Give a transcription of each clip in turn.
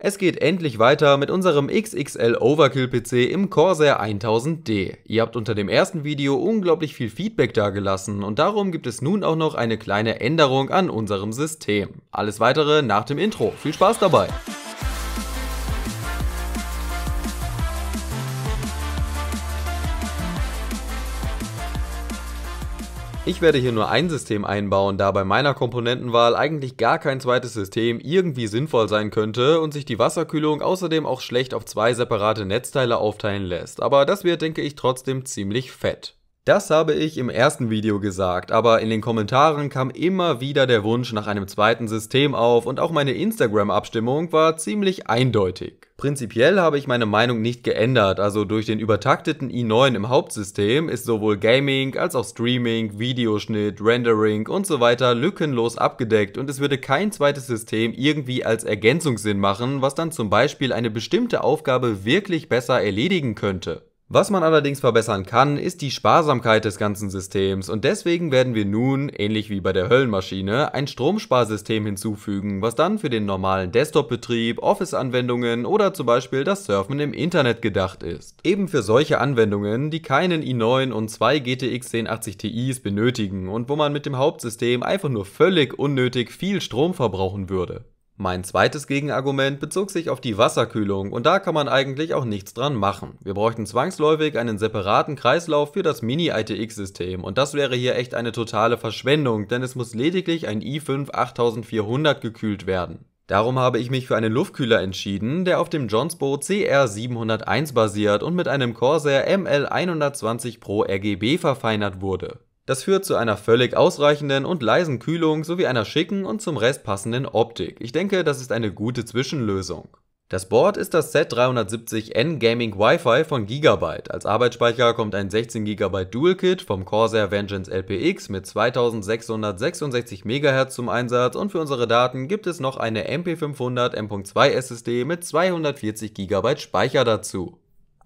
Es geht endlich weiter mit unserem XXL Overkill PC im Corsair 1000D. Ihr habt unter dem ersten Video unglaublich viel Feedback dagelassen und darum gibt es nun auch noch eine kleine Änderung an unserem System. Alles weitere nach dem Intro. Viel Spaß dabei! Ich werde hier nur ein System einbauen, da bei meiner Komponentenwahl eigentlich gar kein zweites System irgendwie sinnvoll sein könnte und sich die Wasserkühlung außerdem auch schlecht auf zwei separate Netzteile aufteilen lässt. Aber das wird, denke ich, trotzdem ziemlich fett. Das habe ich im ersten Video gesagt, aber in den Kommentaren kam immer wieder der Wunsch nach einem zweiten System auf und auch meine Instagram-Abstimmung war ziemlich eindeutig. Prinzipiell habe ich meine Meinung nicht geändert, also durch den übertakteten i9 im Hauptsystem ist sowohl Gaming als auch Streaming, Videoschnitt, Rendering und so weiter lückenlos abgedeckt und es würde kein zweites System irgendwie als Ergänzung Sinn machen, was dann zum Beispiel eine bestimmte Aufgabe wirklich besser erledigen könnte. Was man allerdings verbessern kann, ist die Sparsamkeit des ganzen Systems und deswegen werden wir nun, ähnlich wie bei der Höllenmaschine, ein Stromsparsystem hinzufügen, was dann für den normalen Desktop-Betrieb, Office-Anwendungen oder zum Beispiel das Surfen im Internet gedacht ist. Eben für solche Anwendungen, die keinen i9 und zwei GTX 1080 Ti's benötigen und wo man mit dem Hauptsystem einfach nur völlig unnötig viel Strom verbrauchen würde. Mein zweites Gegenargument bezog sich auf die Wasserkühlung und da kann man eigentlich auch nichts dran machen. Wir bräuchten zwangsläufig einen separaten Kreislauf für das Mini-ITX-System und das wäre hier echt eine totale Verschwendung, denn es muss lediglich ein i5 8400 gekühlt werden. Darum habe ich mich für einen Luftkühler entschieden, der auf dem Johnsbo CR701 basiert und mit einem Corsair ML120 Pro RGB verfeinert wurde. Das führt zu einer völlig ausreichenden und leisen Kühlung sowie einer schicken und zum Rest passenden Optik. Ich denke, das ist eine gute Zwischenlösung. Das Board ist das Z370N Gaming Wi-Fi von Gigabyte. Als Arbeitsspeicher kommt ein 16 GB Dual-Kit vom Corsair Vengeance LPX mit 2666 MHz zum Einsatz und für unsere Daten gibt es noch eine MP500 M.2 SSD mit 240 GB Speicher dazu.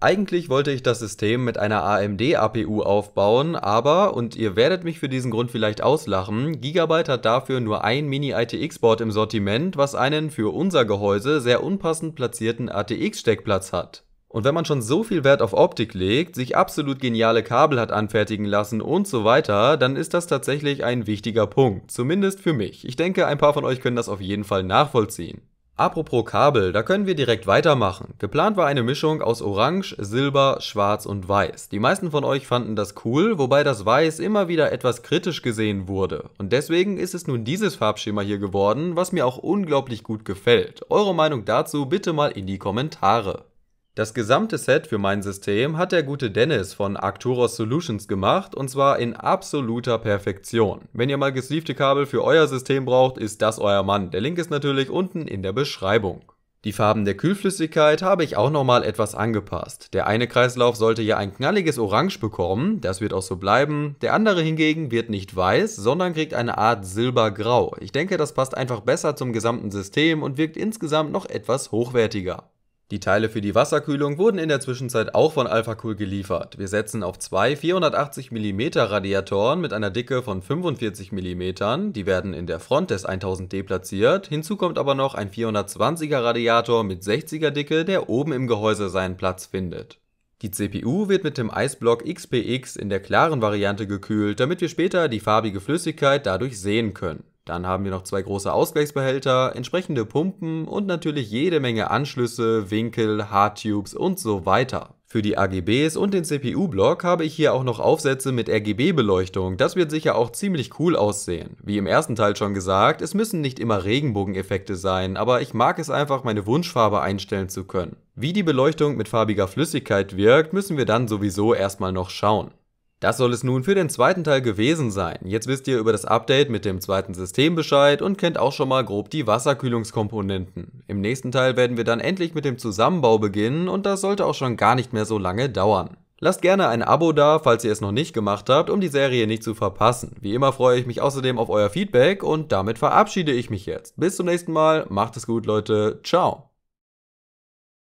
Eigentlich wollte ich das System mit einer AMD-APU aufbauen, aber, und ihr werdet mich für diesen Grund vielleicht auslachen, Gigabyte hat dafür nur ein Mini-ITX-Board im Sortiment, was einen für unser Gehäuse sehr unpassend platzierten ATX-Steckplatz hat. Und wenn man schon so viel Wert auf Optik legt, sich absolut geniale Kabel hat anfertigen lassen und so weiter, dann ist das tatsächlich ein wichtiger Punkt, zumindest für mich. Ich denke, ein paar von euch können das auf jeden Fall nachvollziehen. Apropos Kabel, da können wir direkt weitermachen. Geplant war eine Mischung aus Orange, Silber, Schwarz und Weiß. Die meisten von euch fanden das cool, wobei das Weiß immer wieder etwas kritisch gesehen wurde. Und deswegen ist es nun dieses Farbschema hier geworden, was mir auch unglaublich gut gefällt. Eure Meinung dazu bitte mal in die Kommentare. Das gesamte Set für mein System hat der gute Dennis von Arcturus Solutions gemacht und zwar in absoluter Perfektion. Wenn ihr mal gesleevte Kabel für euer System braucht, ist das euer Mann. Der Link ist natürlich unten in der Beschreibung. Die Farben der Kühlflüssigkeit habe ich auch nochmal etwas angepasst. Der eine Kreislauf sollte ja ein knalliges Orange bekommen, das wird auch so bleiben. Der andere hingegen wird nicht weiß, sondern kriegt eine Art Silbergrau. Ich denke, das passt einfach besser zum gesamten System und wirkt insgesamt noch etwas hochwertiger. Die Teile für die Wasserkühlung wurden in der Zwischenzeit auch von Alphacool geliefert. Wir setzen auf zwei 480 mm Radiatoren mit einer Dicke von 45 mm, die werden in der Front des 1000D platziert. Hinzu kommt aber noch ein 420er Radiator mit 60er Dicke, der oben im Gehäuse seinen Platz findet. Die CPU wird mit dem Eisblock XPX in der klaren Variante gekühlt, damit wir später die farbige Flüssigkeit dadurch sehen können. Dann haben wir noch zwei große Ausgleichsbehälter, entsprechende Pumpen und natürlich jede Menge Anschlüsse, Winkel, Hardtubes und so weiter. Für die AGBs und den CPU-Block habe ich hier auch noch Aufsätze mit RGB-Beleuchtung. Das wird sicher auch ziemlich cool aussehen. Wie im ersten Teil schon gesagt, es müssen nicht immer Regenbogeneffekte sein, aber ich mag es einfach, meine Wunschfarbe einstellen zu können. Wie die Beleuchtung mit farbiger Flüssigkeit wirkt, müssen wir dann sowieso erstmal noch schauen. Das soll es nun für den zweiten Teil gewesen sein. Jetzt wisst ihr über das Update mit dem zweiten System Bescheid und kennt auch schon mal grob die Wasserkühlungskomponenten. Im nächsten Teil werden wir dann endlich mit dem Zusammenbau beginnen und das sollte auch schon gar nicht mehr so lange dauern. Lasst gerne ein Abo da, falls ihr es noch nicht gemacht habt, um die Serie nicht zu verpassen. Wie immer freue ich mich außerdem auf euer Feedback und damit verabschiede ich mich jetzt. Bis zum nächsten Mal, macht es gut Leute, ciao.